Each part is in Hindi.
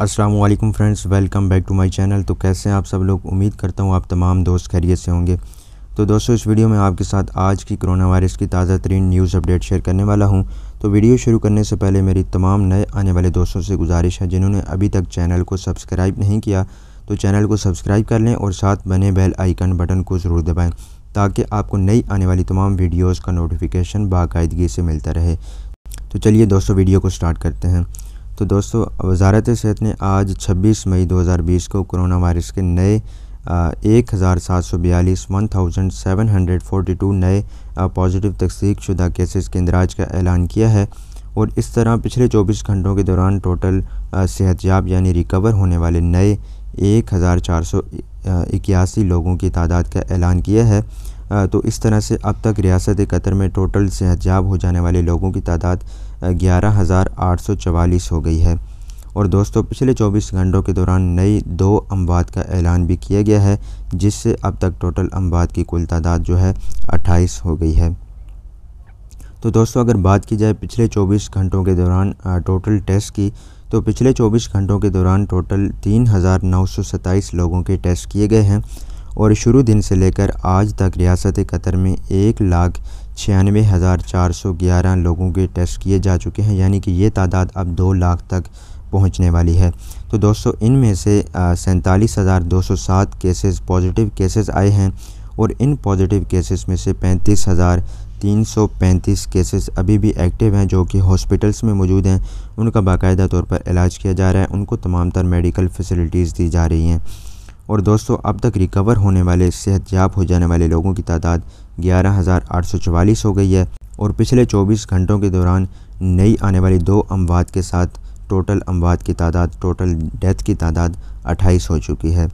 Aslam friends welcome back to my channel तो कैसे हैं आप सब लोग उम्मीद करता हूँ आप तमाम दोस्त खैरियत से होंगे तो दोस्तों इस वीडियो में आपके साथ आज की कोरोना वायरस की ताज़ा तरीन न्यूज़ अपडेट शेयर करने वाला हूँ तो वीडियो शुरू करने से पहले मेरी तमाम नए आने वाले दोस्तों से गुजारिश है जिन्होंने अभी तक चैनल को सब्सक्राइब नहीं किया तो चैनल को सब्सक्राइब कर लें और साथ बने बेल आइकन बटन को ज़रूर दबाएँ ताकि आपको नई आने वाली तमाम वीडियोज़ का नोटिफिकेशन बाकायदगी से मिलता रहे तो चलिए दोस्तों वीडियो को स्टार्ट करते हैं तो दोस्तों वजारत सेहत ने आज 26 मई 2020 को कोरोना वायरस के नए एक हज़ार सात सौ बयालीस one thousand seven hundred forty two नए पॉजिटिव तस्दीक शुदा केसेस के इंदराज का ऐलान किया है और इस तरह पिछले 24 घंटों के दौरान टोटल सेहतयाब यानी रिकवर होने वाले नए एक हज़ार चार सौ इक्यासी लोगों की तादाद का ऐलान किया है तो इस तरह से अब तक रियासत कतर में टोटल सेहतयाब हो जाने वाले लोगों की तादाद ग्यारह हज़ार आठ सौ चवालीस हो गई है और दोस्तों पिछले 24 घंटों के दौरान नई दो अमवात का ऐलान भी किया गया है जिससे अब तक टोटल अमवात की कुल तादाद जो है 28 हो गई है तो दोस्तों अगर बात की जाए पिछले 24 घंटों के दौरान टोटल टेस्ट की तो पिछले 24 घंटों के दौरान टोटल तीन लोगों के टेस्ट किए गए हैं और शुरू दिन से लेकर आज तक रियासत कतर में एक लाख छियानवे हज़ार चार सौ ग्यारह लोगों के टेस्ट किए जा चुके हैं यानी कि ये तादाद अब दो लाख तक पहुंचने वाली है तो दोस्तों इनमें से सैंतालीस हज़ार दो सौ सात केसेस पॉजिटिव केसेस आए हैं और इन पॉजिटिव केसेस में से पैंतीस हज़ार तीन सौ पैंतीस केसेस अभी भी एक्टिव हैं जो कि हॉस्पिटल्स में मौजूद हैं उनका बाकायदा तौर पर इलाज किया जा रहा है उनको तमाम तर मेडिकल फैसिलिटीज़ दी जा रही हैं और दोस्तों अब तक रिकवर होने वाले सेहतयाब हो जाने वाले लोगों की तादाद ग्यारह हो गई है और पिछले 24 घंटों के दौरान नई आने वाली दो अमवात के साथ टोटल अमवात की तादाद टोटल डेथ की तादाद 28 हो चुकी है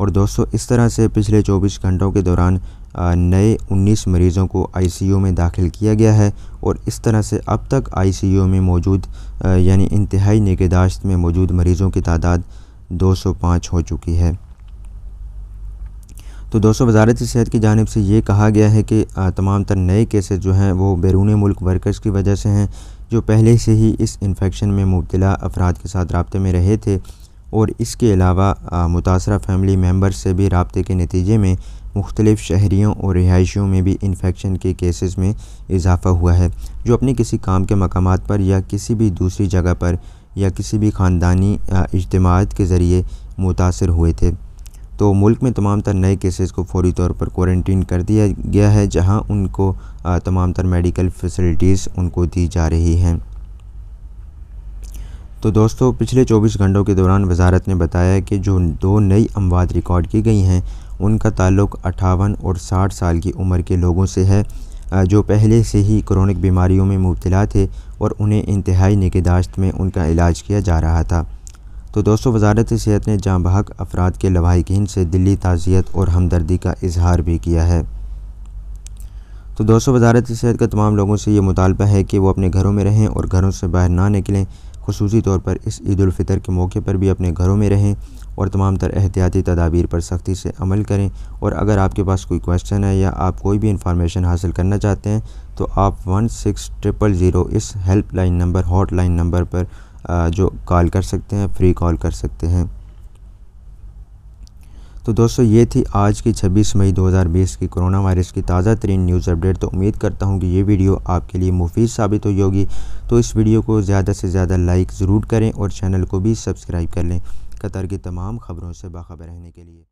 और दोस्तों इस तरह से पिछले 24 घंटों के दौरान नए 19 मरीज़ों को आईसीयू में दाखिल किया गया है और इस तरह से अब तक आईसीयू में मौजूद यानी इंतहाई निगहदाश्त में मौजूद मरीज़ों की तादाद 205 हो चुकी है तो दोस्तों वजारत सेहत की जानब से ये कहा गया है कि तमाम तर नए केसेज जो हैं वो बैरून मुल्क वर्कर्स की वजह से हैं जो पहले से ही इस इन्फेक्शन में मुबतला अफराद के साथ रबते में रहे थे और इसके अलावा मुतासर फैमिली मेम्बर्स से भी रबते के नतीजे में मुख्तलिफ़ शहरीों और रिहाइशियों में भी इन्फेक्शन के केसेस में इजाफ़ा हुआ है जो अपने किसी काम के मकाम पर या किसी भी दूसरी जगह पर या किसी भी ख़ानदानी इजतमात के ज़रिए मुतासर हुए थे तो मुल्क में तमाम तर नए केसेस को फौरी तौर पर क्वारंटीन कर दिया गया है जहां उनको तमाम तर मेडिकल फैसिलिटीज़ उनको दी जा रही हैं तो दोस्तों पिछले 24 घंटों के दौरान वजारत ने बताया कि जो दो नई अमवात रिकॉर्ड की गई हैं उनका ताल्लुक अठावन और साठ साल की उम्र के लोगों से है जो पहले से ही क्रोनिक बीमारियों में मुबतला थे और उन्हें इंतहाई निगहदाश्त में उनका इलाज किया जा रहा था तो दोस्तों वजारत सेहत ने जहाँ बहक अफराद के लवाहिकीन से दिल्ली ताज़ियत और हमदर्दी का इजहार भी किया है तो दोस्तों वजारत सेहत का तमाम लोगों से ये मुतालबा है कि वो अपने घरों में रहें और घरों से बाहर ना निकलें खसूसी तौर पर इस ईदालफ़ितर के मौके पर भी अपने घरों में रहें और तमाम तर एहतियाती तदाबीर पर सख्ती से अमल करें और अगर आपके पास कोई क्वेश्चन है या आप कोई भी इंफॉर्मेशन हासिल करना चाहते हैं तो आप वन सिक्स ट्रिपल ज़ीरो इस हेल्पलाइन नंबर हॉटलाइन नंबर पर जो कॉल कर सकते हैं फ्री कॉल कर सकते हैं तो दोस्तों ये थी आज की 26 मई 2020 की कोरोना वायरस की ताज़ा तरीन न्यूज़ अपडेट तो उम्मीद करता हूँ कि ये वीडियो आपके लिए मुफीद साबित हुई होगी तो इस वीडियो को ज़्यादा से ज़्यादा लाइक ज़रूर करें और चैनल को भी सब्सक्राइब कर लें कतर की तमाम खबरों से बाखबर रहने के लिए